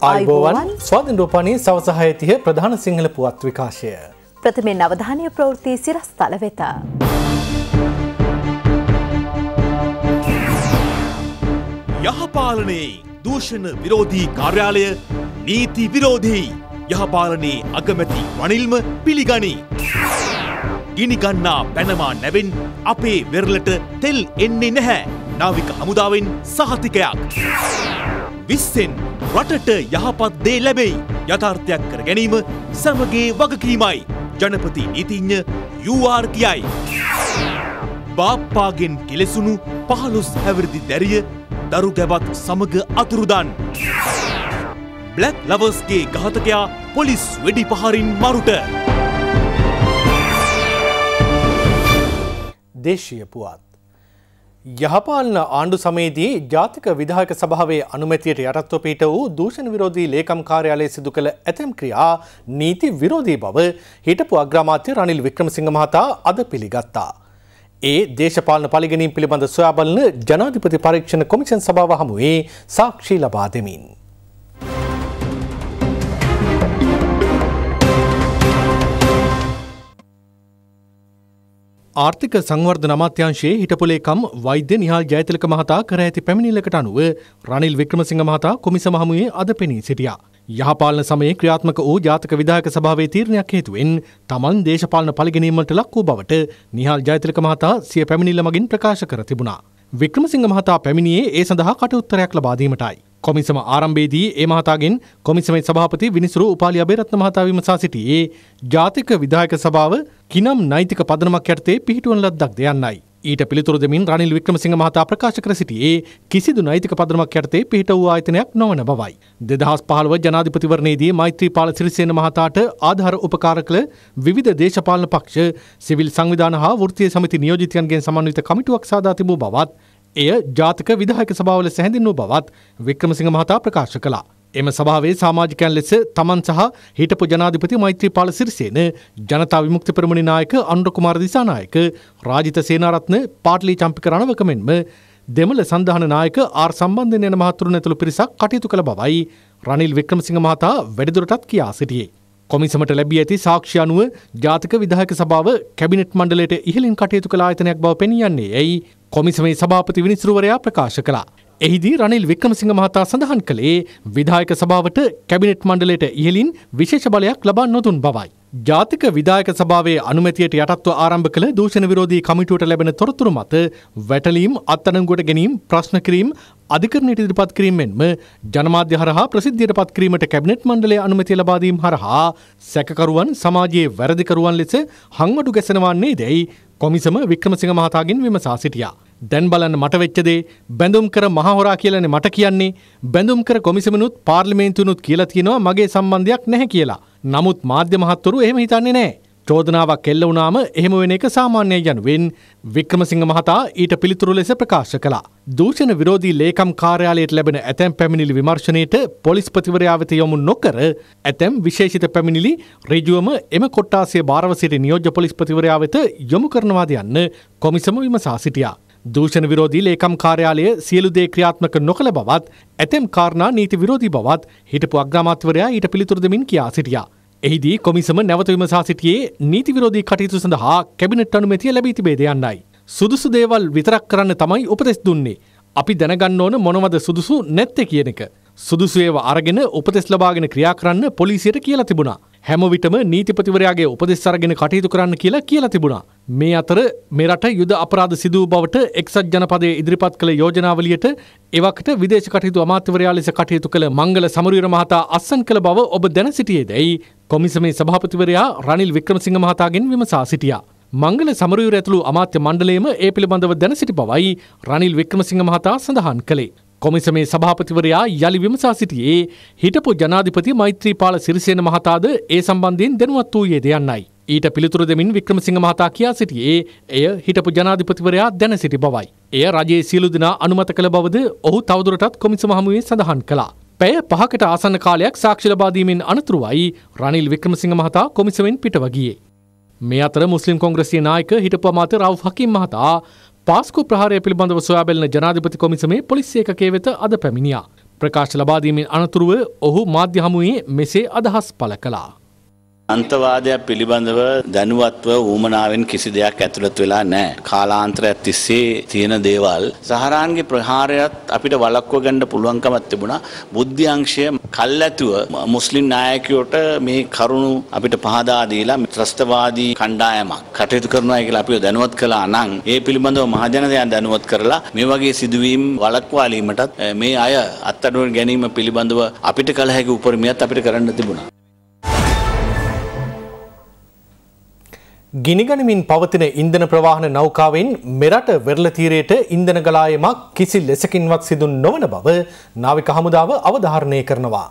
අයිබෝවන් ස්වාධින්රෝපනී සවසහයතිය ප්‍රධාන සිංහල පුවත් විකාශය. ප්‍රථමෙන් අවධානය ප්‍රවෘත්ති සිරස් තල වෙත. යහපාලනයේ දූෂණ විරෝධී කාර්යාලය නීති විරෝධී යහපාලනයේ අගමැති වනිල්ම පිළිගනී. ගිනිගන්නා පැනමා නැවෙන් අපේ වෙරලට තෙල් එන්නේ නැහැ නාවික හමුදාවෙන් සහතිකයක්. විස්සෙන් රටට යහපත් දේ ලැබෙයි. යථාර්ථයක් කර ගැනීම සමගේ වගකීමයි. ජනපති නීතිඥ UR කියයි. බාප්පාගෙන් කෙලෙසුණු 15 හැවිරිදි දැරිය දරු ගැබත් සමග අතුරුදන්. බ්ලැක් ලවර්ස්ගේ ඝාතකයා පොලිස් වෙඩි පහරින් මරුට. දේශීය පුවත් යහපාලන ආණ්ඩු සමයේදී ජාතික විධායක සභාවේ අනුමැතියට යටත්ව පිට වූ දූෂණ විරෝධී ලේකම් කාර්යාලය සිදු කළ ඇතැම් ක්‍රියා නීති විරෝධී බව හිටපු අග්‍රාමාත්‍ය රනිල් වික්‍රමසිංහ මහතා අද පිළිගත්තා. ඒ දේශපාලන පලිගැනීම් පිළිබඳ සොයාබලන ජනාධිපති පරීක්ෂණ කොමිෂන් සභාව හමුවේ සාක්ෂි ලබා දෙමින්. ආර්ථික සංවර්ධන අමාත්‍යාංශයේ හිටපුලේකම් වෛද්‍ය නිහාල් ජයතිලක මහතා කර ඇති පැමිණිල්ලකට අනුව රනිල් වික්‍රමසිංහ මහතා කොමිසම හමුවේ අද පෙනී සිටියා. යහපාලන සමයේ ක්‍රියාත්මක වූ ජාතක විධායක සභාවේ තීරණයක් හේතුවෙන් තමන් දේශපාලන පලිගැනීමට ලක් වූ බවට නිහාල් ජයතිලක මහතා සිය පැමිණිල්ල මගින් ප්‍රකාශ කර තිබුණා. වික්‍රමසිංහ මහතා පැමිණියේ ඒ සඳහා කටඋත්තරයක් ලබා දීමටයි. කොමිසම ආරම්භයේදී ඒ මහතාගෙන් කොමිසමේ සභාපති විනිසුරු උපාලි අබේරත්න මහතා විමසා සිටියේ ජාතික විධායක සභාව කිනම් නෛතික පදනමක් යටතේ පිහිටුවන ලද්දක්ද යන්නයි. ඊට පිළිතුරු දෙමින් රනිල් වික්‍රමසිංහ මහතා ප්‍රකාශ කර සිටියේ කිසිදු නෛතික පදනමක් යටතේ පිහිට වූ ආයතනයක් නොවන බවයි. 2015 ජනාධිපතිවරණයේදී මෛත්‍රීපාල සිරිසේන මහතාට ආධාර උපකාර කළ විවිධ දේශපාලන පක්ෂ, සිවිල් සංවිධාන හා වෘත්තීය සමිති නියෝජිතයන්ගෙන් සමන්විත කමිටුවක් සාදා තිබූ බවත් එය ජාතික විධායක සභාවල සැහැඳින් වූ බවත් වික්‍රමසිංහ මහතා ප්‍රකාශ කළා. එම සභාවේ සමාජිකයන් ලෙස තමන් සහ හිටපු ජනාධිපති මෛත්‍රීපාල සිරිසේන ජනතා විමුක්ති පෙරමුණේ නායක අනුර කුමාර දිසානායක රාජිත සේනාරත්න පාටලි චම්පික රණවක මෙන්ම දෙමළ සන්ධාන නායක ආර් සම්බන්ධන යන මහතුරුන් ඇතුළු පිරිසක් කටයුතු කළ බවයි රනිල් වික්‍රමසිංහ මහතා වැඩිදුරටත් කියා සිටියේ. කොමිසමට ලැබී ඇති සාක්ෂි අනුව ජාතික විධායක සභාව කැබිනට් මණ්ඩලයට ඉහලින් කටයුතු කළ ආයතනයක් බව පෙනී යන්නේ ඇයි කොමිසමේ සභාපති විනිසුරුවරයා ප්‍රකාශ කළා. එහිදී රනිල් වික්‍රමසිංහ මහතා සඳහන් කළේ විධායක සභාවට කැබිනට් මණ්ඩලයට ඉහලින් විශේෂ බලයක් ලබා නොදුන් බවයි. ජාතික විධායක සභාවේ අනුමැතියට යටත්ව ආරම්භ කළ දූෂණ විරෝධී කමිටුවට ලැබෙන තොරතුරු මත වැටලීම් අත්අඩංගුවට ගැනීම ප්‍රශ්න කිරීම අධිකරණයට ඉදිරිපත් කිරීම මෙන්ම ජනමාධ්‍ය හරහා ප්‍රසිද්ධියට පත් කිරීමට කැබිනට් මණ්ඩලයේ අනුමැතිය ලබා දීම හරහා සැකකරුවන් සමාජයේ වැරදිකරුවන් ලෙස හංවඩු ගැසෙනවා නේදයි කොමිසම වික්‍රමසිංහ මහතාගෙන් විමසා සිටියා. දැන් බලන්න මට වෙච්ච දේ බැඳුම් කර මහහොරා කියලානේ මට කියන්නේ බැඳුම් කර කොමිසමනුත් පාර්ලිමේන්තුනුත් කියලා තියෙනවා මගේ සම්බන්ධයක් නැහැ කියලා. නමුත් මාධ්‍ය මහත්වරු එහෙම හිතන්නේ නැහැ. චෝදනාවක් එල්ල වුණාම එහෙම වෙන එක සාමාන්‍ය යනුවෙන් වික්‍රමසිංහ මහතා ඊට පිළිතුරු ලෙස ප්‍රකාශ කළා. දූෂණ විරෝධී ලේකම් කාර්යාලයට ලැබෙන ඇතැම් පැමිණිලි විමර්ශනයට පොලිස්පතිවරයා වෙත යොමු නොකර ඇතැම් විශේෂිත පැමිණිලි ඍජුවම එම කොට්ටාසිය භාරව සිටි නියෝජ්‍ය පොලිස්පතිවරයා වෙත යොමු කරනවාද යන්න කොමිසම විමසා සිටියා. දූෂණ විරෝධී ලේකම් කාර්යාලය සියලු දේ ක්‍රියාත්මක නොකළ බවත් ඇතැම් කාරණා නීති විරෝධී බවත් හිටපු අග්‍රාමාත්‍යවරයා ඊට පිළිතුරු දෙමින් කියා සිටියා. එහිදී කොමිසම නැවතවිම සා සිටියේ නීති විරෝධී කටයුතු සඳහා කැබිනට් අනුමැතිය ලැබී තිබේද යන්නයි. සුදුසු දේවල් විතරක් කරන්න තමයි උපදෙස් දුන්නේ. අපි දැනගන්න ඕන මොනවද සුදුසු නැත්තේ කියන එක. සුදුසු ඒවා අරගෙන උපදෙස් ලබාගෙන ක්‍රියා කරන්න පොලිසියට කියලා තිබුණා. හැමවිටම නීතිපතිවරයාගේ උපදෙස් අරගෙන කටයුතු කරන්න කියලා කියලා තිබුණා. මේ අතර මෙරට යුද අපරාධ සිදු බවට එක්සත් ජනපදයේ ඉදිරිපත් කළ යෝජනාවලියට එවකට විදේශ කටයුතු අමාත්‍යවරයා ලෙස කටයුතු කළ මංගල සමරුවර මහතා අත්සන් කළ බව ඔබ දැන සිටියේදැයි කොමිසමේ සභාපතිවරයා රනිල් වික්‍රමසිංහ මහතාගෙන් විමසා සිටියා. මංගල සමරයුර ඇතුළු අමාත්‍ය මණ්ඩලයම ඒ පිළිබඳව දැන සිටි බවයි රනිල් වික්‍රමසිංහ මහතා සඳහන් කළේ. කොමිසමේ සභාපතිවරයා යළි විමසා සිටියේ හිටපු ජනාධිපති මෛත්‍රීපාල සිරිසේන මහතාද ඒ සම්බන්ධයෙන් දැනුවත් වූයේද යන්නයි. ඊට පිළිතුර දෙමින් වික්‍රමසිංහ මහතා කියා සිටියේ එය හිටපු ජනාධිපතිවරයා දැන සිටි බවයි. එය රජයේ සියලු දෙනා අනුමත කළ බවද ඔහු තවදුරටත් කොමිසම හමුවේ සඳහන් කළා. පැය පහකට ආසන්න කාලයක් සාක්ෂි ලබාදීමෙන් අනතුරුවයි රනිල් වික්‍රමසිංහ මහතා කොමිසමෙන් පිටවගියේ. මේ අතර මුස්ලිම් කොංග්‍රසිය නායක හිටපු අමාත්‍ය රව් හකීම් මහතා පාස්කු ප්‍රහාරය පිළිබඳව සොයාබැලන ජනාධිපති කොමිසමේ පොලිසිය එකකේ වෙත අද පැමිණියා. ප්‍රකාශ ලබාදීමෙන් අනතුරුව ඔහු මාධ්‍ය හමුවේ මෙසේ අදහස් පළ කළා. අන්තවාදය පිළිබඳව දැනුවත්ව ඌමනාවෙන් කිසි දෙයක් ඇතුළත් වෙලා නෑ. කාලාන්තරයක් තිස්සේ තියෙන දේවල්. සහරාන්ගේ ප්‍රහාරයත් අපිට වලක්ව ගණ්ඩ පුළුවන්කමත් තිබුණා බුද්ධ්‍යංශය කල්ඇතුව මුස්ලිම් නායකයෝට මේ කරුණු අපිට පහදාදීලා ත්‍රස්තවාදී කණ්ඩායමක් කටයුතු කරනවා කියලා අපිව දැනුවත් කලා නං ඒ පිළිබඳව මහජනතයන් දැනුවත් කරලා මේ වගේ සිදුවීම් වලක්වාලීමටත් මේ අය අත්තඩුවන් ගැනීම පිළිබඳව අපිට කළ හැකි උපරමියත් අපිට කරන්න තිබුණා. ගිනිගනිමින් පවතින ඉන්දන ප්‍රවාහන නෞකාවෙන් මෙරට වෙරලතීරයට ඉන්දන ගලායමක් කිසි ලෙසකින්වත් සිදුන් නොවන බව නාවික හමුදාව අවධාරණය කරනවා.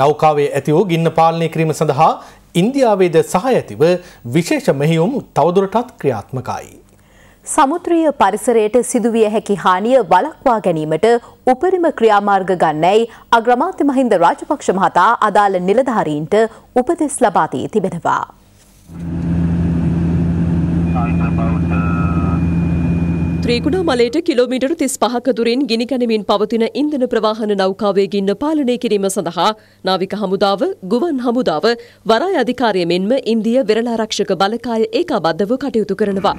නෞකාවේ ඇති වූ ගින්න පාලනය කිරීම සඳහා ඉන්දියාවේද සහ ඇතිව විශේෂ මෙහියුම් තවදුරටත් ක්‍රියාත්මකයි. සමුත්‍රීය පරිසරයට සිදුවිය හැකි හානිය වලක්වා ගැනීමට උපරිම ක්‍රියාමාර්ග ගන්නැයි අග්‍රමාත්‍ය මහින්ද රාජපක්ෂ මහතා අදාළ නිලධාරීන්ට උපදෙස් ලබාදී තිබෙනවා. Thank you. ්‍රීගුණා මලට කිලෝමිටර තිස් පහක දුරින් ගිනිගැනමින් පවතින ඉන්දන ප්‍රවාහන නෞකාවේ ගින්න පාලනය කිරීම සඳහා නාවික හමුදාව ගුවන් හමුදාව වරා අධිකාරය මෙන්ම ඉන්දිය වෙරලාරක්ෂක බලකාය ඒකා බද්ධව කටයුතු කරනවා.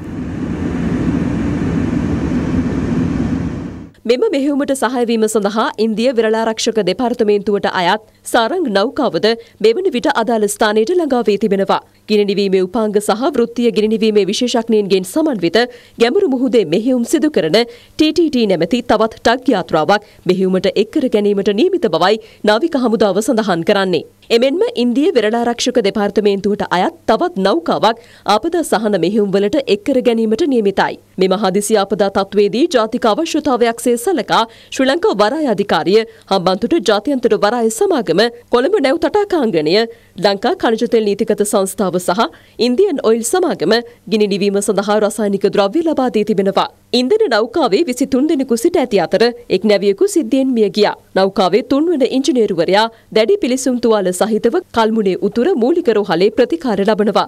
මෙම මෙහෙවුමට සහයවීම සඳහා ඉන්දිය විරලාරක්ෂක දෙපාර්තමේන්තුවට අයත් සාරංග නෞකාවද මෙවන විට අදාළ ස්ථානයට ළඟාවී තිබෙනවා. ගිනිනිවීමේ උපාංග සහ වෘත්තීය ගිනිනිවීමේ විශේෂඥයින්ගෙන් සමන්විත ගැඹුරු මුහුදේ මෙහෙයුම් සිදු කරන TTT නැමැති තවත් ටග් යාත්‍රාවක් මෙහෙයුමට එක් කර ගැනීමට නියමිත බවයි නාවික හමුදාව සඳහන් කරන්නේ. එමෙන්ම ඉන්දිය වෙරළාරක්ෂක දෙපාර්තමේන්තුවට අයත් තවත් නෞකාවක් ආපදා සහන මෙහෙයුම්වලට එක් කර ගැනීමට නියමිතයි. මෙම හදිසි ආපදා තත්ත්වයේදී ජාතික අවශ්‍යතාවයක් සේ සලකා ශ්‍රී ලංකා වරාය අධිකාරිය හම්බන්තොට ජාත්‍යන්තර වරාය සමාගම කොළඹ නැව් තටාකාංගණය ලංකා කණජ තෙල් නීතිගත සංස්ථාව සහ ඉන්දියන් ඔයිල් සමාගම ගිනි නිවීම සඳහා රසායනික ද්‍රව්‍ය ලබා දී තිබෙනවා. ඉන්දන නෞකාවේ විසි තුන් දෙනෙකු සිට ඇති අතර එක් නැවියකු සිද්ධියෙන් මිය ගියා. නෞකාවේ තුන්වන ඉංජිනේරුවරයා දැඩි පිළිසුම් තුවාල සහිතව කල්මුණේ උතුර මූලික රෝහලේ ප්‍රතිකාර ලබනවා.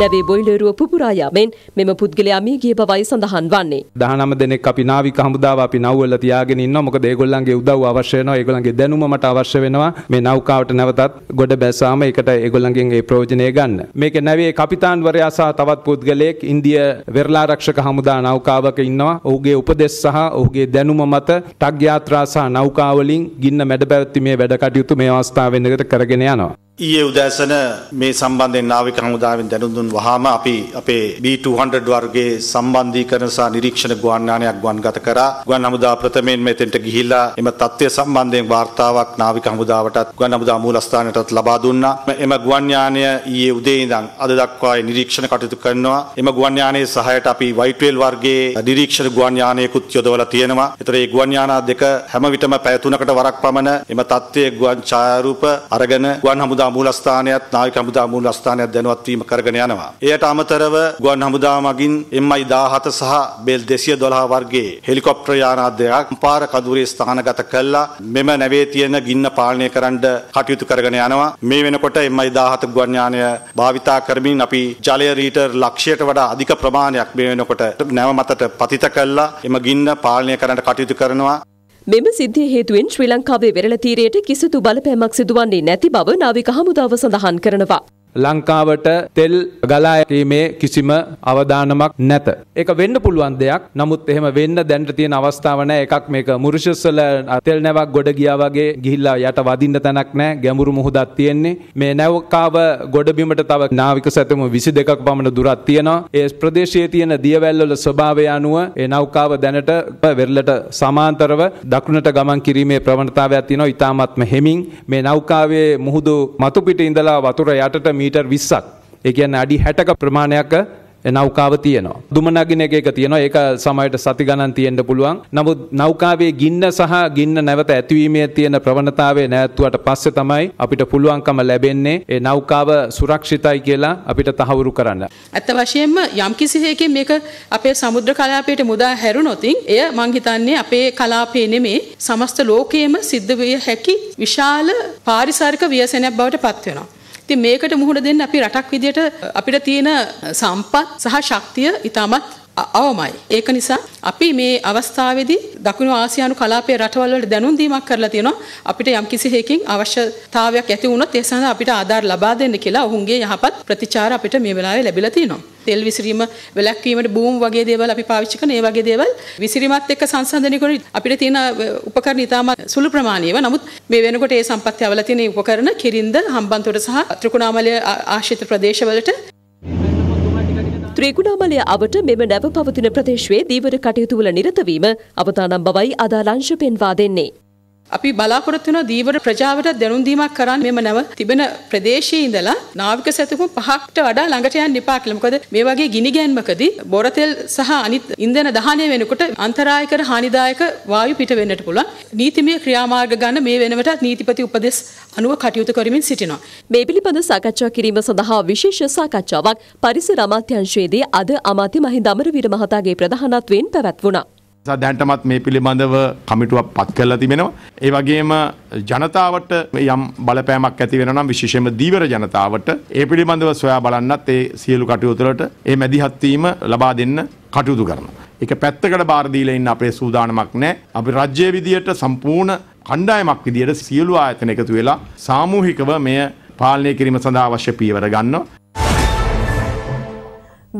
නැවේ බොයිලරුව පුපුරා යාමෙන් මෙම පුද්ගලයා මිය ගිය බවයි සඳහන් වන්නේ. 19 දෙනෙක් අපි නාවික හමුදාව අපි නව්වල තියාගෙන ඉන්නවා. මොකද ඒගොල්ලන්ගේ උදව්ව අවශ්‍ය වෙනවා. ඒගොල්ලන්ගේ දැනුම මට අවශ්‍ය වෙනවා. මේ නෞකාවට නැවතත් ගොඩ බැසාම ඒකට ඒගොල්ලන්ගෙන් ඒ ප්‍රයෝජනය ගන්න. මේක නැවේ කපිතාන්වරයා සහ තවත් පුද්ගලයෙක් ඉන්දිය වෙරලාරක්ෂක හමුදා නෞකාවක ඉන්නවා. ඔහුගේ උපදෙස් සහ ඔහුගේ දැනුම මත ටග් යාත්‍රා සහ නෞකාවලින් ගින්න මැඩ පැවැත්ීමේ වැඩ කටයුතු මේ අවස්ථාවෙන් කරගෙන යනවා. ඊයේ උදෑසන මේ සම්බන්ධයෙන් නාවික හමුදාවෙන් දැනුම් දුන් වහාම අපි අපේ B200 වර්ගයේ සම්බන්ධීකරණ සහ නිරීක්ෂණ ගුවන් යානයක් ගුවන්ගත කරා. ගුවන් හමුදා ප්‍රථමයෙන් මෙතෙන්ට ගිහිලා එම தත්ත්වය සම්බන්ධයෙන් වාර්තාවක් නාවික හමුදාවටත් ගුවන් හමුදා මූලස්ථානයටත් ලබා දුන්නා. එම ගුවන් යානය ඊයේ උදේ ඉඳන් අද දක්වා නිරීක්ෂණ කටයුතු කරනවා. එම ගුවන් යානයේ සහායට අපි Y12 වර්ගයේ නිරීක්ෂණ ගුවන් යානයකුත් යොදවලා තියෙනවා. ඒතර මේ ගුවන් යානා දෙක හැම විටම පැය තුනකට වරක් පමණ එම தත්ත්වයේ ගුවන් ඡායාරූප අරගෙන ගුවන් හමුදා හමුදා මූලස්ථානයත් නායක හමුදා මූලස්ථානයක් දැනුවත් වීම කරගෙන යනවා. එයට අමතරව ගුවන් හමුදා මගින් MI-17 සහ බෙල් 212 වර්ගයේ හෙලිකොප්ටර් යාන දෙකක් පාර කඳුරේ ස්ථානගත කළා. මෙම නැවේ තියෙන ගින්න පාලනය කරන්න කටයුතු කරගෙන යනවා. මේ වෙනකොට MI-17 ගුවන් යානය භාවිතා කරමින් අපි ජලය ලීටර් ලක්ෂයට වඩා අධික ප්‍රමාණයක් මේ වෙනකොට නැව මතට පතිත කළා. එම ගින්න පාලනය කරන්න කටයුතු කරනවා. මෙම සිද්ධිය හේතුවෙන් ශ්‍රී ලංකාවේ වෙරළ තීරයට කිසිදු බලපෑමක් සිදුවන්නේ නැති බව නාවික හමුදාව සඳහන් කරනවා. ලංකාවට තෙල් ගලා යීමේ කිසිම අවදානමක් නැත. ඒක වෙන්න පුළුවන් දෙයක්. නමුත් එහෙම වෙන්න දැනට තියෙන අවස්ථාව නැහැ. එකක් මේක මුරුෂස්වල තෙල් නැවක් ගොඩ ගියා වගේ ගිහිල්ලා යට වදින්න තැනක් නැහැ. ගැඹුරු මුහුදක් තියෙන්නේ. මේ නැවකාව ගොඩ බිමට තව නාවික සැතම 22ක පමණ දුරක් තියෙනවා. ඒ ප්‍රදේශයේ තියෙන දියවැල් වල ස්වභාවය අනුව ඒ නෞකාව දැනට වෙරළට සමාන්තරව දකුණට ගමන් කිරීමේ ප්‍රවණතාවයක් තියෙනවා. ඊටාත්ම හෙමින් මේ නෞකාවේ මුහුදු මතුපිට ඉඳලා වතුර යටට මීටර් 20ක්. ඒ කියන්නේ අඩි 60ක ප්‍රමාණයක නෞකාව තියෙනවා. දුම නගින එක එක තියෙනවා. ඒක සමහරට සති ගණන් තියෙන්න පුළුවන්. නමුත් නෞකාවේ ගින්න සහ ගින්න නැවත ඇතිවීමේ තියෙන ප්‍රවණතාවය නැවතුවට පස්සේ තමයි අපිට පුළුවන්කම ලැබෙන්නේ ඒ නෞකාව සුරක්ෂිතයි කියලා අපිට තහවුරු කරන්න. ඇත්ත වශයෙන්ම යම් කිසි හේකින් මේක අපේ සමුද්‍ර කලාපයට මුදා හැරුණොත් එය මං හිතන්නේ අපේ කලාපේ නෙමේ සමස්ත ලෝකයේම සිද්ධ විය හැකි විශාල පාරිසරික ව්‍යසනයක් බවට පත් වෙනවා. ඉතින් මේකට මුහුණ දෙන්න අපි රටක් විදියට අපිට තියෙන සම්පත් සහ ශක්තිය ඉතාමත් අවමයි. ඒක නිසා අපි මේ අවස්ථාවේදී දකුණු ආසියානු කලාපයේ රටවල් වල දැනුම් දීමක් කරලා තියෙනවා. අපිට යම්කිසි හේකින් අවශ්‍යතාවයක් ඇති වුණොත් ඒ සඳහා අපිට ආධාර ලබා දෙන්න කියලා ඔවුන්ගේ යහපත් ප්‍රතිචාර අපිට මේ වෙලාවේ ලැබිලා තියෙනවා. තෙල් විසිරීම වැළැක්වීමට බූම් වගේ දේවල් අපි පාවිච්චි කරන ඒ වගේ දේවල් විසිරීමත් එක්ක සංසන්දනය කරන අපිට තියෙන උපකරණ ඉතාමත් සුළු ප්‍රමාණයව. නමුත් මේ වෙනකොට ඒ සම්පත්තිය අවල තියෙන උපකරණ කිරින්ද හම්බන්තොට සහ ත්‍රිකුණාමලය ආශ්‍රිත ප්‍රදේශවලට ත්‍රීකුණාමලය අවට මෙම නැව පවතින ප්‍රදේශයේ දීවර කටයුතුවල නිරතවීම අවතානම් බවයි අදාලාංශ පෙන්වා දෙන්නේ. අපි බලාපොරොත්තු වෙන දීවර ප්‍රජාවට දැනුම් දීමක් කරන්න මෙම නැව තිබෙන ප්‍රදේශයේ ඉඳලා නාවික සැතපුම් පහකට වඩා ළඟට යන්න එපා කියලා. මොකද මේ වගේ ගිනි ගැන්මකදී බොරතෙල් සහ අනිත් ඉන්ධන දහනය වෙනකොට අන්තරායකර හානිදායක වායු පිට වෙන්නට පුළුවන්. නීතිමය ක්‍රියාමාර්ග ගන්න මේ වෙනකොට නීතිපති උපදෙස් අනුව කටයුතු කරමින් සිටිනවා. මේ පිළිබඳ සාකච්ඡා කිරීම සඳහා විශේෂ සාකච්ඡාවක් පරිසර අමාත්‍යාංශයේදී අද අමාත්‍ය මහින්ද අමරවීර මහතාගේ ප්‍රධානත්වයෙන් පැවැත්වුණා. දැන්ටමත් මේ පිළිබඳව කමිටුවක් පත් කරලා තිබෙනවා. ඒ වගේම ජනතාවට යම් බලපෑමක් ඇති වෙනවා නම් විශේෂයෙන්ම දීවර ජනතාවට ඒ පිළිබඳව සොයා බලන්නත් ඒ සියලු කටයුතු වලට ඒ මැදිහත් වීම ලබා දෙන්න කටයුතු කරනවා. එක පැත්තකට බාර දීලා ඉන්න අපේ සූදානමක් නැහැ. අපි රජයේ විදියට සම්පූර්ණ කණ්ඩායමක් විදියට සියලු ආයතන එකතු වෙලා සාමූහිකව මෙය පාලනය කිරීම සඳහා අවශ්‍ය පියවර ගන්නවා.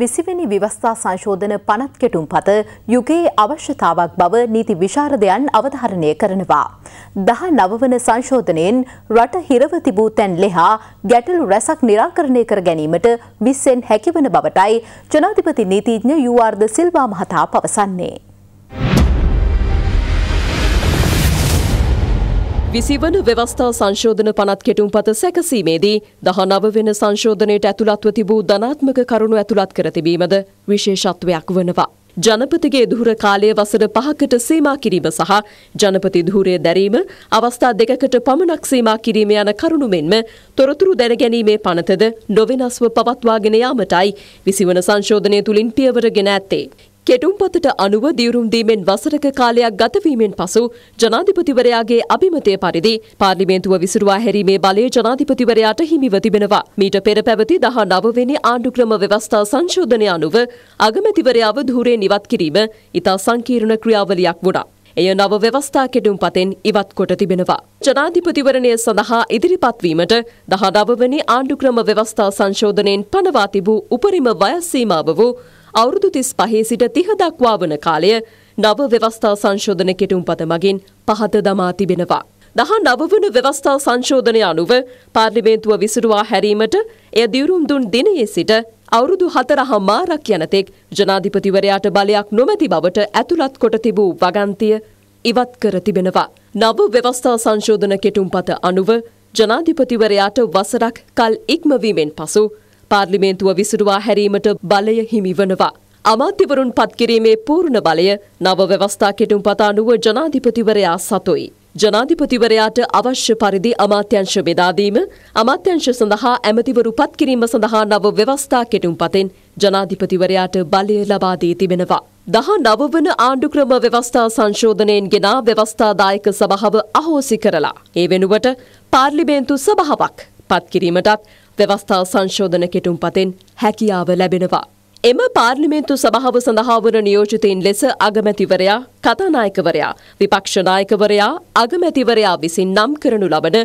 විසිවැනි විවස්ථා සංශෝධන පනත් කෙටුම් පත යුගයේ අවශ්‍යතාවක් බව නීති විශාරදයන් අවධාරණය කරනවා. දහ නවවන සංශෝධනයෙන් රට හිරව තිබූ තැන් ලෙහා ගැටලු රැසක් නිරාකරණය කර ගැනීමට විස්සෙන් හැකිවන බවටයි ජනාධිපති නීතිඥ යුවාර්ද සිල්වා මහතා පවසන්නේ. විසිවන ව්‍යවස්ථා සංශෝධන පනත් කෙටුම් පත සැකසීමේදී දහනව වෙන සංශෝධනයට ඇතුළත්ව තිබූ ධනාත්මක කරුණු ඇතුළත් කර තිබීමද විශේෂත්වයක් වනවා. ජනපතිගේ දුහර කාලය වසර පහකට සීමා කිරීම සහ ජනපති දුහරය දැරීම අවස්ථා දෙකකට පමණක් සීමා කිරීම යන කරුණු මෙන්ම තොරතුරු දැනගැනීමේ පනතද නොවෙනස්ව පවත්වාගෙන යාමටයි විසිවන සංශෝධනය තුළින් පියවරගෙන ඇත්තේ. කෙටුම්පතට අනුව දියුරුම් දීමෙන් වසරක කාලයක් ගතවීමෙන් පසු ජනාධිපතිවරයාගේ අභිමතය පරිදි පාර්ලිමේන්තුව විසිරුවා හැරීමේ බලය ජනාධිපතිවරයාට හිමිව තිබෙනවා. මීට පෙර පැවති දහ නවවෙනි ආණ්ඩුක්‍රම ව්‍යවස්ථා සංශෝධනය අනුව අගමැතිවරයාව ධූරේ නිවත් කිරීම ඉතා සංකීර්ණ ක්‍රියාවලියක් වුණා. එය නව ව්‍යවස්ථා කෙටුම් පතෙන් ඉවත් කොට තිබෙනවා. ජනාධිපතිවරණය සඳහා ඉදිරිපත්වීමට දහ නවවනි ආණ්ඩුක්‍රම ව්‍යවස්ථා සංශෝධනයෙන් පනවා තිබූ උපරිම වයස්සීමාව වූ අවුරුදු 35 සිට 30 දක්වා වන කාලය නව ව්‍යවස්ථා සංශෝධන කෙටුම්පත මගින් පහත දමා තිබෙනවා. දහ නවවන ව්‍යවස්ථා සංශෝධනය අනුව පාර්ලිමේන්තුව විසිරුවා හැරීමට එය දිවුරුම් දුන් දිනයේ සිට අවුරුදු හතරහ මාරක් යනතෙක් ජනාධිපතිවරයාට බලයක් නොමැති බවට ඇතුළත් කොට තිබූ වගන්තිය ඉවත් කර තිබෙනවා. නව ව්‍යවස්ථා සංශෝධන කෙටුම්පත අනුව ජනාධිපතිවරයාට වසරක් කල් ඉක්මවීමෙන් පසු පාර්ලිමේන්තුව විසුරුවා හැරීමට බලය හිමිවනවා. අමාත්‍යවරුන් පත්කිරීමේ පූර්ණ බලය නව ව්‍යවස්ථා කෙටුම් පතා අනුව ජනාධිපතිවරයා සතුයි. ජනාධිපතිවරයාට අවශ්‍ය පරිදි අමාත්‍යංශ බෙදාදීම අමාත්‍යංශ සඳහා ඇමතිවරු පත්කිරීම සඳහා නව ව්‍යවස්ථා කෙටුම් පතෙන් ජනාධිපතිවරයාට බලය ලබා දී තිබෙනවා. දහ නවවන ආණ්ඩුක්‍රම ව්‍යවස්ථා සංශෝධනයෙන් ගෙනා ව්‍යවස්ථාදායක සභාව අහෝසි කරලා. ඒ වෙනුවට පාර්ලිමේන්තු සභාවක් පත්කිරීමටත් ව්‍යවස්ථා සංශෝධන කෙටුම් පතෙන් හැකියාව ලැබෙනවා. එම පාර්ලිමේන්තු සභාව සඳහා වන නියෝජිතයින් ලෙස අගමැතිවරයා කතානායකවරයා විපක්ෂනායකවරයා අගමැතිවරයා විසින් නම් කරනු ලබන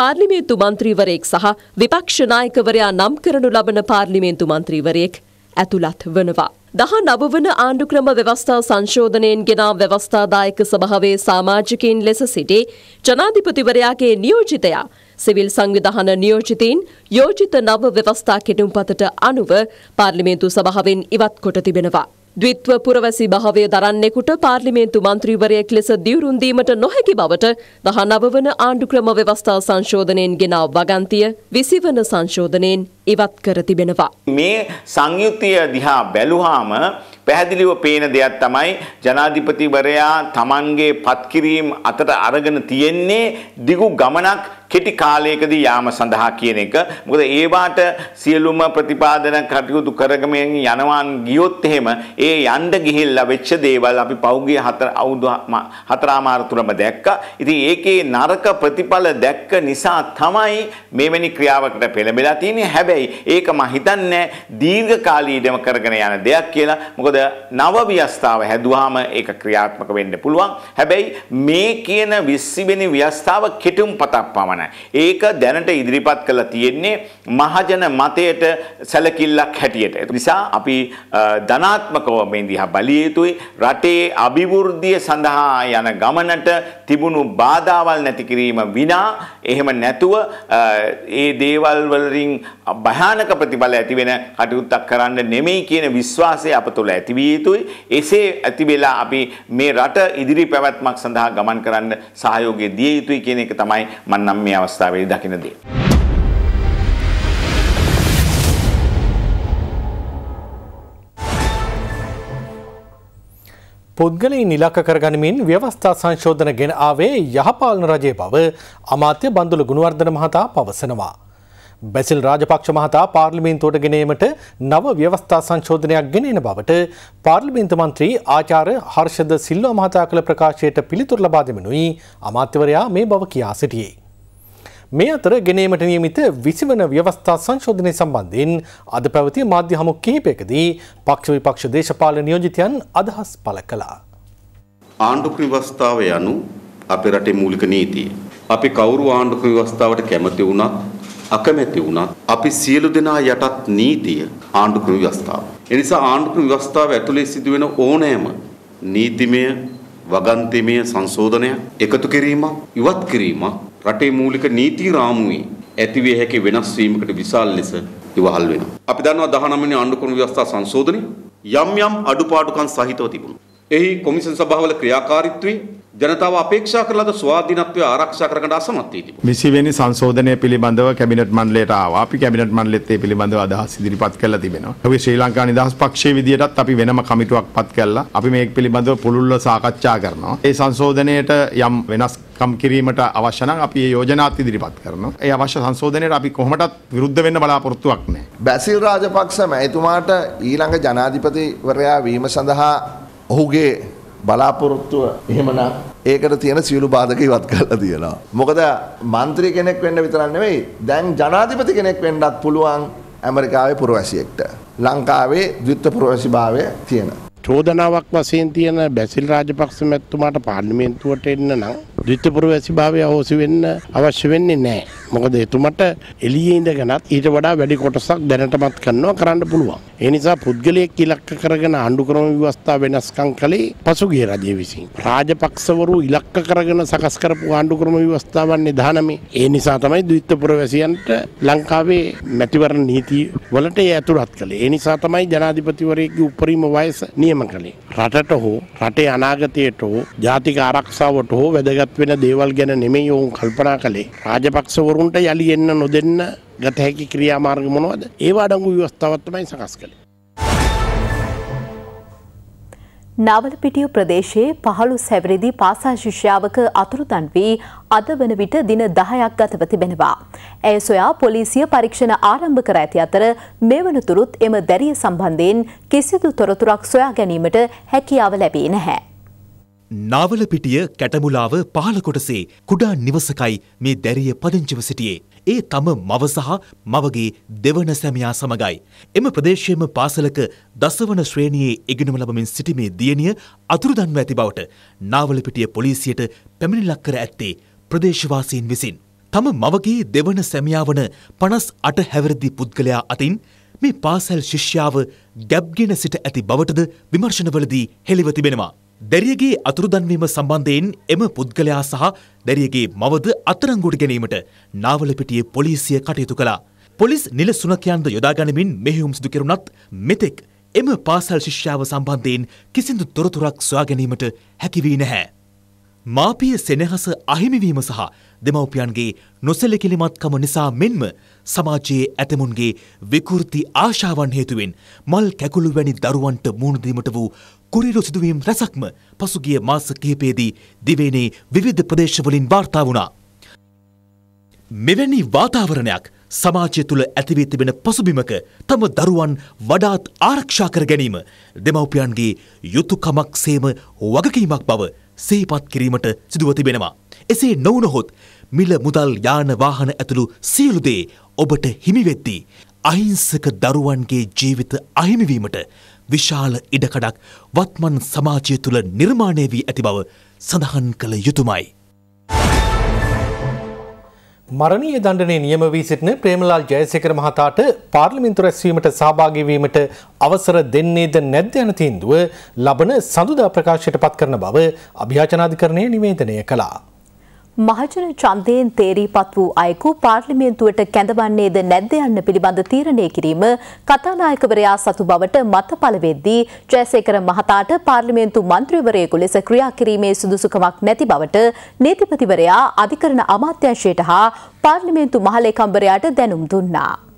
පාර්ලිමේන්තු මන්ත්‍රීවරයෙක් සහ විපක්ෂනායකවරයා නම් කරනු ලබන පාර්ලිමේන්තු මන්ත්‍රීවරයෙක් ඇතුළත් වනවා. දහ නවවන ආණ්ඩුක්‍රම ව්‍යවස්ථා සංශෝධනයෙන් ගෙනා ව්‍යවස්ථාදායක සභාවේ සාමාජිකයින් ලෙස සිටි ජනාධිපතිවරයාගේ නියෝජිතයා සිවිල් සංවිධාන නියෝජිතීන් යෝජිත නව ව්‍යවස්ථා කෙටුම්පතට අනුව පාර්ලිමේන්තු සභාවෙන් ඉවත් කොට තිබෙනවා. ද්විත්ව පුරවැසි භාවය දරන්නෙකුට පාර්ලිමේන්තු මන්ත්‍රීවරයෙක් ලෙස දියුරුන්දීමට නොහැකි බවට දහනව වන ආණ්ඩුක්‍රම ව්‍යවස්ථා සංශෝධනයෙන් ගෙනා වගන්තිය විසිවන සංශෝධනයෙන් ඉවත් කර තිබෙනවා. මේ සංයුතිය දිහා බැලුවාම පැහැදිලිව පේන දෙයක් තමයි ජනාධිපතිවරයා Tamanගේ පත්කිරීම අතට අරගෙන තියෙන්නේ දිගු ගමනක් කෙටි කාලයකදී යාම සඳහා කියන එක. මොකද ඒ වාට සියලුම ප්‍රතිපාදන කටයුතු කරගමෙන් යනවාන් ගියොත් එහෙම ඒ යන්න ගිහිල්ලා වෙච්ච දේවල් අපි පෞගිය හතර අවුරුදු හතරමාර තුලම දැක්කා. ඉතින් ඒකේ නරක ප්‍රතිඵල දැක්ක නිසා තමයි මෙවැනි ක්‍රියාවකට පෙළඹලා තියෙන්නේ. හැබැයි හැබැයි ඒක මම හිතන්නේ දීර්ඝ කාලීනව කරගෙන යන දෙයක් කියලා. මොකද නව ව්‍යවස්ථාව හැදුවාම ඒක ක්‍රියාත්මක වෙන්න පුළුවන්. හැබැයි මේ කියන 20 වෙනි ව්‍යවස්ථාව කෙටුම් පතක් පමණයි. ඒක දැනට ඉදිරිපත් කරලා තියෙන්නේ මහජන මතයට සැලකිල්ලක් හැටියට. ඒ නිසා අපි ධනාත්මකව මේ දිහා බලිය යුතුයි. රටේ අභිවෘද්ධිය සඳහා යන ගමනට තිබුණු බාධාවල් නැති කිරීම විනා එහෙම නැතුව ඒ දේවල් වලින් භයානක ප්‍රතිඵල ඇති වෙන කටයුත්තක් කරන්න නෙමෙයි කියන විශ්වාසය අප තුළ ඇති විය යුතුයි. එසේ ඇති වෙලා අපි මේ රට ඉදිරි පැවැත්මක් සඳහා ගමන් කරන්න සහයෝගය දිය යුතුයි කියන එක තමයි මම නම් මේ අවස්ථාවේදී දකින දේ. පුද්ගලයින් ඉලක්ක කරගනිමින් ව්‍යවස්ථා සංශෝධන ගෙන ආවේ යහපාලන රජය බව අමාත්‍ය බන්දුල ගුණවර්ධන මහතා පවසනවා. බැසිල් රාජපක්ෂ මහතා පාර්ලිමේන්තුවට ගෙනීමට නව ව්‍යවස්ථා සංශෝධනයක් ගෙනෙන බවට පාර්ලිමේන්තු මන්ත්‍රී ආචාර්ය හර්ෂද සිල්වා මහතා කළ ප්‍රකාශයට පිළිතුරු ලබා දෙමිනුයි අමාත්‍යවරයා මේ බව කියා සිටියේ. මේ අතර ගෙනීමට නියමිත විසිවන ව්‍යවස්ථා සංශෝධනය සම්බන්ධයෙන් අද පැවති මාධ්‍ය හමු කිහිපයකදී පක්ෂ විපක්ෂ දේශපාලන නියෝජිතයන් අදහස් පළ කළා. ආණ්ඩුක විවස්ථාව යනු අපේ රටේ මූලික නීතිය. අපි කවුරු ආණ්ඩුක විවස්ථාවට කැමති වුණත් අකමැති වුණත් අපි සියලු දෙනා යටත් නීතිය ආණ්ඩුක්‍රම ව්‍යවස්ථාව. ඒ නිසා ආණ්ඩුක්‍රම ව්‍යවස්ථාව ඇතුලේ සිදුවෙන ඕනෑම නීතිමය වගන්තිමය සංශෝධනය එකතු කිරීම ඉවත් කිරීම රටේ මූලික නීති රාමුවේ ඇතිවිය හැකි වෙනස් වීමකට විශාල ලෙස ඉවහල් වෙනවා. අපි දන්නවා 19 වෙනි ආණ්ඩුක්‍රම ව්‍යවස්ථා සංශෝධනය යම් යම් අඩුපාඩුකම් සහිතව තිබුණා. එහි කොමිසන් සභාවල ක්‍රියාකාරීත්වය ජනතාව අපේක්ෂා කරන ලද ස්වාධීනත්වය ආරක්ෂා කරගන්න අසමත් වී තිබුණා. 20 වෙනි සංශෝධනය පිළිබඳව කැබිනට් මණ්ඩලයට ආවා. අපි කැබිනට් මණ්ඩලෙත් ඒ පිළිබඳව අදහස් ඉදිරිපත් කළා තිබෙනවා. අපි ශ්‍රී ලංකා නිදහස් පක්ෂයේ විදියටත් අපි වෙනම කමිටුවක් පත් කළා. අපි මේක පිළිබඳව පුළුල්ව සාකච්ඡා කරනවා. ඒ සංශෝධනයට යම් වෙනස්කම් කිරීමට අවශ්‍ය නම් අපි ඒ යෝජනාත් ඉදිරිපත් කරනවා. ඒ අවශ්‍ය සංශෝධනයට අපි කොහොමටත් විරුද්ධ වෙන්න බලාපොරොත්තුවක් නැහැ. බැසිල් රාජපක්ෂ මැතිතුමාට ඊළඟ ජනාධිපතිවරයා වීම සඳහා ඔහුගේ බලාපොරොත්තුව එහෙමනම් ඒකට තියෙන සියලු බාධක ඉවත් කරලා තියෙනවා. මොකද മന്ത്രി කෙනෙක් වෙන්න විතරක් නෙවෙයි දැන් ජනාධිපති කෙනෙක් වෙන්නත් පුළුවන් ඇමරිකාවේ පුරවැසියෙක්ට. ලංකාවේ ද්විත්ව පුරවැසිභාවය තියෙන. චෝදනාවක් වශයෙන් තියෙන බැසිල් රාජපක්ෂ මැතිතුමාට පාර්ලිමේන්තුවට එන්න නම් රිත්තපුර වැසිභාවය හෝසි වෙන්න අවශ්‍ය වෙන්නේ නෑ. මොකද එතුමට එළියේ ඉඳගෙනත් ඊට වඩා වැඩි කොටසක් දැනටමත් කරනවා කරන්න පුළුවන්. ඒ නිසා පුද්ගලයෙක් ඉලක්ක කරගෙන ආණ්ඩු ක්‍රම ව්‍යවස්ථා වෙනස්කම් කළේ පසුගිය රජය විසින්. රාජපක්ෂවරු ඉලක්ක කරගෙන සකස් කරපු ආණ්ඩු ක්‍රම ව්‍යවස්ථාවන් නිධානමේ. ඒ නිසා තමයි ද්විත්වපුර වැසියන්ට ලංකාවේ මැතිවරණ නීති වලට ඇතුළත් කළේ. ඒ නිසා තමයි ජනාධිපතිවරයෙක්ගේ උපරිම වයස නියම කළේ. රටට හෝ රටේ අනාගතයට හෝ ජාතික ආරක්ෂාවට හෝ වැදගත් ජීවත් වෙන දේවල් ගැන නෙමෙයි ඔවුන් කල්පනා කළේ. රාජපක්ෂවරුන්ට යළි එන්න නොදෙන්න ගත හැකි ක්‍රියාමාර්ග මොනවද? ඒවා අඩංගු ව්‍යවස්ථාවක් තමයි සකස් කළේ. නවලපිටිය ප්‍රදේශයේ පහළු සැවරිදි පාසා ශිෂ්‍යාවක අතුරුදන් වී අද වන විට දින දහයක් ගතව තිබෙනවා. ඇය සොයා පොලිසිය පරීක්ෂණ ආරම්භ කර ඇති අතර මෙවනතුරුත් එම දැරිය සම්බන්ධයෙන් කිසිදු තොරතුරක් සොයා ගැනීමට හැකියාව ලැබී නැහැ. නාවලපිටිය කැටමුලාව පහලකොටසේ කුඩා නිවසකයි මේ දැරිය පදිංචිව සිටියේ. ඒ තම මව සහ මවගේ දෙවන සැමයා සමගයි. එම ප්‍රදේශයේම පාසලක දසවන ශ්‍රේණියේ ඉගෙනුම ලබමින් සිටිමේ දියණිය අතුරුදන්ව ඇති බවට නාවලපිටිය පොලිසියට පැමිණිලක් කර ඇත්තේ ප්‍රදේශවාසීන් විසින්. තම මවගේ දෙවන සැමියා වන පනස් අට හැවරදි පුද්ගලයා අතින් මේ පාසැල් ශිෂ්‍යාව ගැබ්ගෙන සිට ඇති බවටද විමර්ශනවලදී හෙළිව තිබෙනවා. දැරියගේ අතුරුදන්වීම සම්බන්ධයෙන් එම පුද්ගලයා සහ දැරියගේ මවද අත්තරංගුට ගැනීමට නාවලපිටියේ පොලිසිය කටයුතු කළා. පොලිස් නිල සුනකයන්ද යොදාගනිමින් මෙහෙුම් සිදු කෙරුණත් මෙතෙක් එම පාසල් ශිෂ්‍යාව සම්බන්ධයෙන් කිසිදු තොරතුරක් සොයාගැනීමට හැකිවී නැහැ. මාපිය සෙනහස අහිමිවීම සහ දෙමව්පියන්ගේ නොසැලකිලිමත්කම නිසා මෙන්ම සමාජයේ ඇතමුන්ගේ විකෘති ආශාවන් හේතුවෙන් මල් කැකුළු වැනි දරුවන්ට මුහුණදීමට වූ කුරිරු සිදුවීම් රැසක්ම පසුගිය මාස කිහිපයේදී දිවයිනේ විවිධ ප්‍රදේශවලින් වාර්තා වුණා. මෙවැනි වාතාවරණයක් සමාජය තුළ ඇතිවී තිබෙන පසුබිමක තම දරුවන් වඩාත් ආරක්ෂා කර ගැනීම දෙමව්පියන්ගේ යුතුයකමක් සේම වගකීමක් බව සේපත් කිරීමට සිදුව තිබෙනවා. එසේ නොවනොහොත් මිල මුදල් යාන වාහන ඇතුළු සියලු දේ ඔබට හිමිවෙද්දී අහිංසක දරුවන්ගේ ජීවිත අහිමිවීමට විශාල ඉඩකඩක් වත්මන් සමාජය තුළ නිර්මාණය වී ඇති බව සඳහන් කළ යුතුමයි. මරණීය දණ්ඩනේ නියම වී සිටින ප්‍රේමලාල් ජයසේකර මහතාට පාර්ලිමේන්තු රැස්වීමට සහභාගී වීමට අවසර දෙන්නේද නැද්ද යන තීන්දුව ලබන සඳුදා ප්‍රකාශයට පත් කරන බව අභියාචනාධිකරණය නිවේදනය කළා. මහජන ඡන්දයෙන් තේරීපත් වූ අයෙකු පාර්ලිමේන්තුවට කැඳවන්නේද නැද්ද යන්න පිළිබඳ තීරණය කිරීම කතානායකවරයා සතු බවට මත පළවෙද්දී ජයසේකර මහතාට පාර්ලිමේන්තු මන්ත්‍රීවරයෙකු ලෙස ක්‍රියා කිරීමේ සුදුසුකමක් නැති බවට නීතිපතිවරයා අධිකරණ අමාත්‍යංශයට හා පාර්ලිමේන්තු මහලේකම්වරයාට දැනුම් දුන්නා.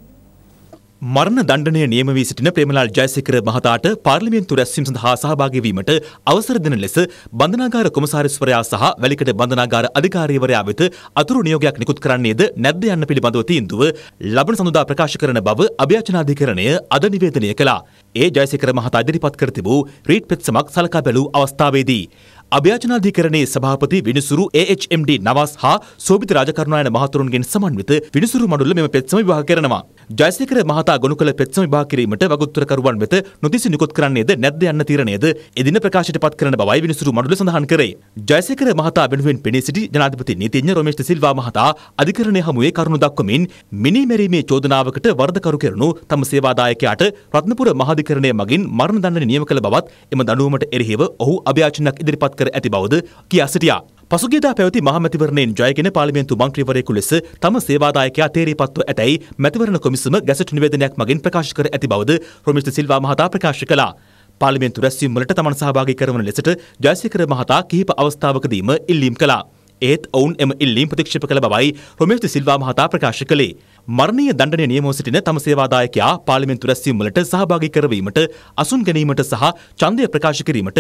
මරණ දණ්ඩනය නියම වී සිටින ප්‍රේමලාල් ජයසේකර මහතාට පාර්ලිමේන්තු රැස්වීම සඳහා සහභාගී වීමට අවසර දෙන ලෙස බන්ධනාගාර කොමසාරිස්වරයා සහ වැලිකඩ බන්ධනාගාර අධිකාරීවරයා වෙත අතුරු නියෝගයක් නිකුත් කරන්නේද නැද්ද යන්න පිළිබඳව තීන්දුව ලබන සඳුදා ප්‍රකාශ කරන බව අභියාචනාධිකරණය අද නිවේදනය කළා. ඒ ජයසේකර මහතා ඉදිරිපත් කර තිබූ රීට් පෙත්සමක් සලකා බැලූ අවස්ථාවේදී අභ්‍යාචනාධිකරණයේ සභාපති විනිසුරු AHMD නවස් හා සෝබිත රාජකරුණායන මහතුරුන්ගෙන් සමන්විත විනිසුරු මඩුල්ල මෙම පෙත්සම විභාග කරනවා. ජයසේකර මහතා ගොනු කළ පෙත්සම විභාග කිරීමට වගඋත්තරකරුවන් වෙත නොතිසි නිකුත් කරන්නේද නැද්ද යන්න තීරණයද එදින ප්‍රකාශයට පත් කරන බවයි විනිසුරු මඩුල්ල සඳහන් කරේ. ජයසේකර මහතා වෙනුවෙන් පෙනී සිටි ජනාධිපති නීතිඥ රොමේෂ් සිල්වා මහතා අධිකරණය හමුවේ කරුණු දක්වමින් මිනීමැරීමේ චෝදනාවකට වරදකරු කෙරණු තම සේවාදායකයාට රත්නපුර මහාධිකරණය මගින් මරණ දණ්ඩ නියම කළ බවත් එම දඩුවමට එරෙහිව ඔහු අභ්‍යාචනයක් ඉදිරිපත් කර ඇති බවද කියා සිටියා. පසුගියදා පැවති මහමැතිවරණයෙන් ජයගෙන පාර්ලිමේන්තු මන්ත්‍රීවරයෙකු ලෙස තම සේවාදායකයා තේරීපත්ව ඇතැයි මැතිවරණ කොමිසම ගැසට් නිවේදනයක් මගින් ප්‍රකාශ කර ඇති බවද රොමිෂ්ට සිල්වා මහතා ප්‍රකාශ කළා. පාර්ලිමේන්තු රැස්වීම් වලට තමන් සහභාගී කරවන ලෙසට ජයසේකර මහතා කිහිප අවස්ථාවකදීම ඉල්ලීම් කළා. ඒත් ඔවුන් එම ඉල්ලීම් ප්‍රතික්ෂේප කළ බවයි රොමිෂ්ට සිල්වා මහතා ප්‍රකාශ කළේ. මරණීය දණ්ඩනය නියමව සිටින තම සේවාදායකයා පාර්ලිමේන්තු රැස්වීම්වලට සහභාගී කරවීමට අසුන් ගැනීමට සහ ඡන්දය ප්‍රකාශ කිරීමට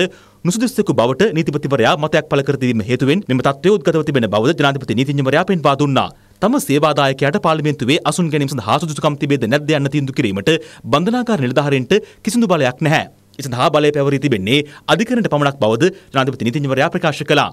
නුසුදුස්සෙකු බවට නීතිපතිවරයා මතයක් පළ කර දීම හේතුවෙන් මෙම තත්ත්වය උද්ගතව තිබෙන බවද ජනාධිපති නීතිඥවරයා පෙන්වා දුන්නා. තම සේවාදායකයාට පාර්ලිමේන්තුවේ අසුන් ගැනීම සඳහා සුදුසුකම් තිබේද නැද්ද යන්න තීන්දුව කිරීමට බන්ධනාකාර නිලධාරීන්ට කිසිදු බලයක් නැහැ. ඒ සඳහා බලය පැවරී තිබෙන්නේ අධිකරණයට පමණක් බවද ජනාධිපති නීතිඥවරයා ප්‍රකාශ කළා.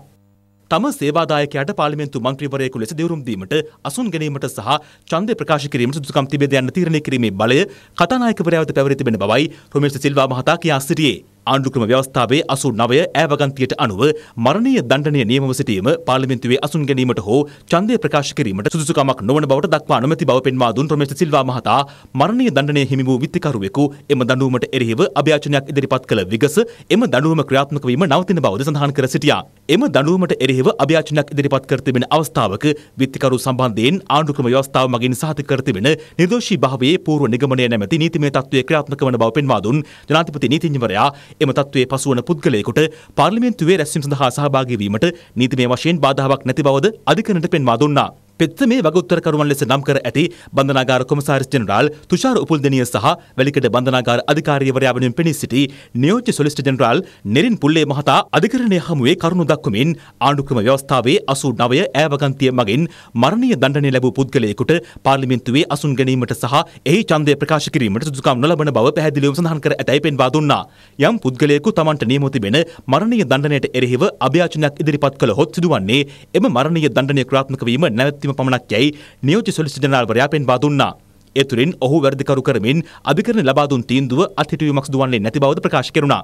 තම සේවාදායකයාට පාර්ලිමේන්තු මන්ත්‍රීවරයෙකු ලෙස දිවුරුම් දීමට අසුන් ගැනීමට සහ ඡන්දය ප්‍රකාශ කිරීමට සුදුසුකම් තිබේද යන්න තීරණය කිරීමේ බලය කතානායකවරයා වෙත පැවර තිබෙන බවයි රොමෙල් සිල්වා මහතා කියා සිටියේ. ආණ්ඩුක්‍රම ව්‍යවස්ථාවේ අසු නවය ඈවගන්තියට අනුව මරණීය දණ්ඩනය නියමව සිටීම පාර්ලිමේන්තුවේ අසුන් ගැනීමට හෝ ඡන්දය ප්‍රකාශ කිරීමට සුදුසුකමක් නොවන බවට දක්වා අනුමැති බව පෙන්වා දුන් ප්‍රමේෂ සිල්වා මහතා මරණීය දණ්ඩනය හිමි වූ විත්තිකරුවෙකු එම දඬුවමට එරෙහිව අභියාචනයක් ඉදිරිපත් කළ විගස එම දඬුවම ක්‍රියාත්මක වීම නවතින බවද සඳහන් කර සිටියා. එම දඬුවමට එරෙහිව අභියාචනයක් ඉදිරිපත් කර තිබෙන අවස්ථාවක විත්තිකරු සම්බන්ධයෙන් ආණ්ඩුක්‍රම ව්‍යවස්ථාව මගින් සාතික කර තිබෙන නිර්දෝෂී භාවයේ පූර්ව නිගමනය නැමැති නීතිමය තත්ත්වයේ ක්‍රියාත්මක වන බව පෙන්වා දුන් ජනාධිපති නීතිඥවරයා එම තත්ත්වයේ පසුවන පුද්ගලයෙකුට පාර්ලිමේන්තුවේ රැස්වීම සඳහා සහභාගී වීමට නීතිමය වශයෙන් බාධාවක් නැති බවද අධිකරණයට පෙන්වා දුන්නා. පෙත්ත මේ වගඋත්තරකරුවන් ලෙස නම් කර ඇති බන්ධනාගාර කොමසාරිස් ජෙනරාල් තුෂාර උපුල්දෙනිය සහ වැලිකඩ බන්ධනාගාර අධිකාරියවරයා වෙනුවෙන් පෙනී සිටි නියෝජ්‍ය සොලිසිට ජෙනරාල් නෙරින් පුල්ලේ මහතා අධිකරණය හමුවේ කරුණු දක්වමින් ආණ්ඩුක්‍රම ව්‍යවස්ථාවේ අසූ නවය ඈවගන්තිය මගින් මරණීය දණ්ඩනය ලැබූ පුද්ගලයෙකුට පාර්ලිමේන්තුවේ අසුන් ගැනීමට සහ එහි ඡන්දය ප්‍රකාශ කිරීමට සුදුකම් නොලබන බව පැහැදිලිවම සඳහන් කර ඇතැයි පෙන්වා දුන්නා. යම් පුද්ගලයෙකු Tamanට නියම තිබෙන මරණීය දණ්ඩනයට එරෙහිව අභයාචනයක් ඉදිරිපත් කළ හොත් සිදුවන්නේ එම මරණීය දණ්ඩනය ක්‍රියාත්මක වීම නැවැත්වීම අධිපතිතුම පමණක් යැයි නියෝජ්‍ය සොලිසිටර් ජනරාල්වරයා පෙන්වා දුන්නා. ඒ තුළින් ඔහු වැඩිකරු කරමින් අධිකරණ ලබා දුන් තීන්දුව අත්හිටුවීමක් දුවන්නේ නැති බවද ප්‍රකාශ කෙරුණා.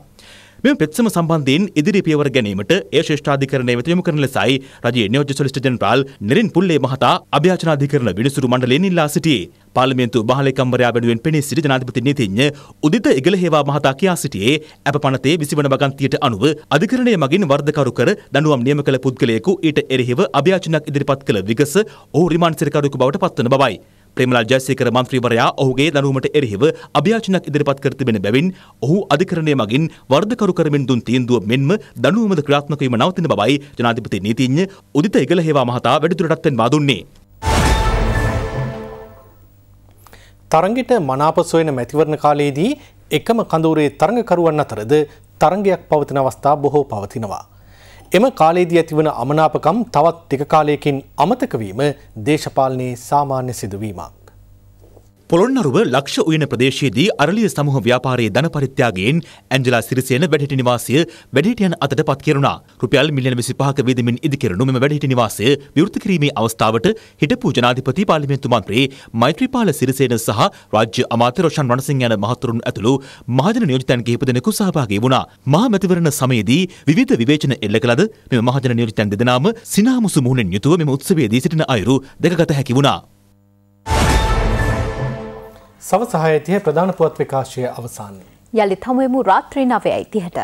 මෙම පෙත්සම සම්බන්ධයෙන් ඉදිරි පියවර ගැනීමට ඒ ශ්‍රේෂ්ඨාධිකරණය වෙත යොමු කරන ලෙසයි රජයේ නියෝජ්‍ය සොලිසිටර් ජෙනරාල් නිරින් පුල්ලේ මහතා අභ්‍යාචනාධිකරණ විනිසුරු මණ්ඩලයෙන් ඉල්ලා සිටියේ. පාර්ලිමේන්තු බහලේකම්වරයා වෙනුවෙන් පෙනී සිටි ජනාධිපති නීතිඥ උදිත ඉගලහේවා මහතා කියා සිටියේ අප පනතේ විසිවන වගන්තියට අනුව අධිකරණය මගින් වර්ධකරු කර දඬුවම් නියම කළ පුද්ගලයෙකු ඊට එරෙහිව අභ්‍යාචනයක් ඉදිරිපත් කළ විගස ඔහු රිමාන්ඩ් සිරකරුවෙකු බවට පත්වන බවයි. ප්‍රේමලාල් ජයසේකර මන්ත්‍රීවරයා ඔහුගේ දනුවමට එරෙහිව අභියාචනයක් ඉදිරිපත් කර තිබෙන බැවින් ඔහු අධිකරණය මගින් වර්ධකරු කරමින් දුන් තීන්දුව මෙන්ම දනුවමද ක්‍රියාත්මක වීම නවතින බවයි ජනාධිපති නීතිඥ උදිත ඉගලහේවා මහතා වැඩිදුරටත් පෙන්වා දුන්නේ. තරගිට මනාප සොයන මැතිවරණ කාලයේදී එකම කඳවුරේ තරඟකරුවන් අතරද තරගයක් පවතින අවස්ථා බොහෝ පවතිනවා. එම කාලයේදී ඇතිවන අමනාපකම් තවත් ටික කාලයකින් අමතක වීම දේශපාලනයේ සාමාන්‍ය සිදුවීමක්. පොළොන්නරුව ලක්ෂ උයන ප්‍රදේශයේදී අරලිය සමූහ ව්‍යාපාරයේ ධන පරිත්‍යාගයෙන් ඇන්ජලා සිරිසේන වැඩහිටි නිවාසය වැඩහිටියන් අතට පත් කෙරුණා. රුපියල් මිලියන 25ක වේදමින් ඉදිකෙරුණු මෙම වැඩහිටි නිවාසය විවෘත කිරීමේ අවස්ථාවට හිටපු ජනාධිපති පාර්ලිමේන්තු මන්ත්‍රී මෛත්‍රීපාල සිරිසේන සහ රාජ්‍ය අමාත්‍ය රොෂන් රණසිංහ යන මහතුරුන් ඇතුළු මහජන නියෝජිතයන් කිහිප දෙනෙකු සහභාගී වුණා. මහා මැතිවරණ සමයේදී විවිධ විවේචන එල්ල කළද මෙම මහජන නියෝජිතයන් දෙදෙනාම සිනාමුසු මුහුණෙන් යුතුව මෙම උත්සවයේදී සිටින අයුරු දැකගත හැකි වුණා. සවස 6:30 ප්‍රධාන පුවත් විකාශය අවසන්. යලිත් හමුවෙමු රාත්‍රී 9:30ට.